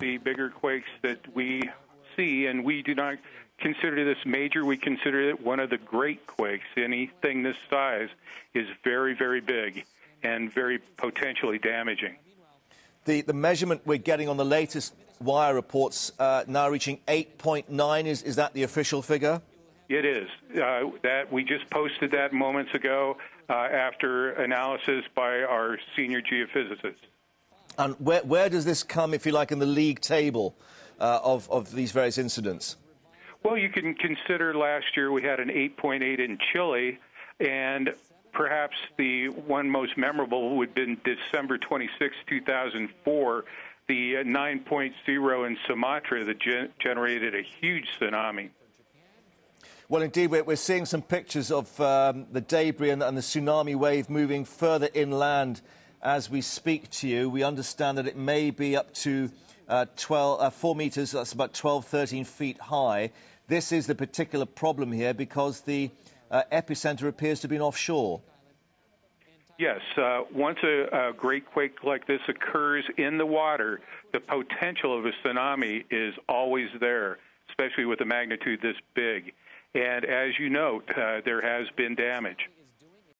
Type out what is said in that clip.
the bigger quakes that we see, and we do not consider this major. We consider it one of the great quakes. Anything this size is very, very big and very potentially damaging. The, the measurement we're getting on the latest wire reports uh, now reaching 8.9. Is, is that the official figure? It is. Uh, that we just posted that moments ago uh, after analysis by our senior geophysicist. And where, where does this come, if you like, in the league table uh, of, of these various incidents? Well, you can consider last year we had an 8.8 in Chile, and perhaps the one most memorable would have been December 26, 2004, the 9.0 in Sumatra that gen- generated a huge tsunami. Well, indeed, we're, seeing some pictures of um, the debris and, the tsunami wave moving further inland as we speak to you. We understand that it may be up to uh, 12, uh, 4 metres, that's about 12, 13 feet high. This is the particular problem here because the uh, epicenter appears to have been offshore. Yes, uh, once a, a great quake like this occurs in the water, the potential of a tsunami is always there, especially with a magnitude this big. And as you note, uh, there has been damage.